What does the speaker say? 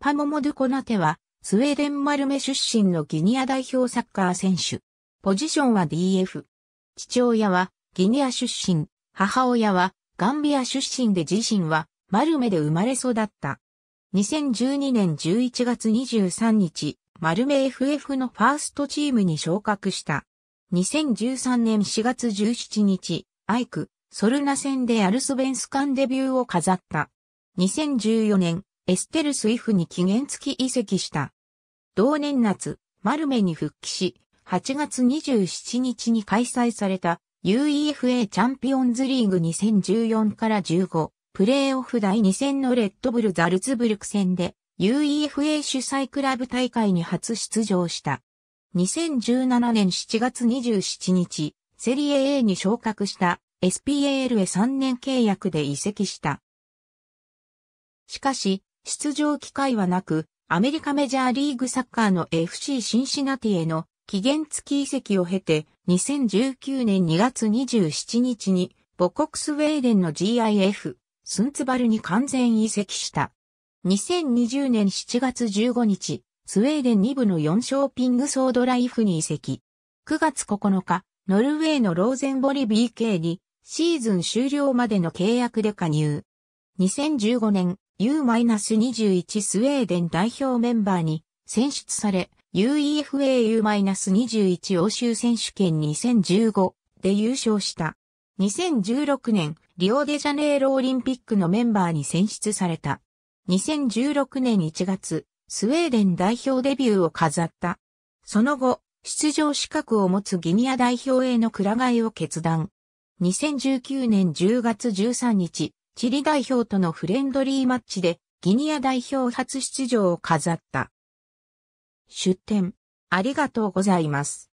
パモモドゥコナテは、スウェーデンマルメ出身のギニア代表サッカー選手。ポジションは DF。父親はギニア出身、母親はガンビア出身で自身はマルメで生まれ育った。2012年11月23日、マルメ FF のファーストチームに昇格した。2013年4月17日、アイク、ソルナ戦でアルスベンスカンデビューを飾った。2014年、エステルスイフに期限付き移籍した。同年夏、マルメに復帰し、8月27日に開催された UEFA チャンピオンズリーグ2014から15プレーオフ第2戦のレッドブルザルツブルク戦で UEFA 主催クラブ大会に初出場した。2017年7月27日、セリエ A に昇格した SPAL へ3年契約で移籍した。しかし、出場機会はなく、アメリカメジャーリーグサッカーの FC シンシナティへの期限付き移籍を経て、2019年2月27日に母国スウェーデンの GIF、スンツバルに完全移籍した。2020年7月15日、スウェーデン2部の4ショーピングソードライフに移籍。9月9日、ノルウェーのローゼンボリ BK にシーズン終了までの契約で加入。2015年 U-21 スウェーデン代表メンバーに選出され、UEFA-U-21 欧州選手権2015で優勝した。2016年、リオデジャネイロオリンピックのメンバーに選出された。2016年1月、スウェーデン代表デビューを飾った。その後、出場資格を持つギニア代表へのくら替えを決断。2019年10月13日、チリ代表とのフレンドリーマッチでギニア代表初出場を飾った。出展ありがとうございます。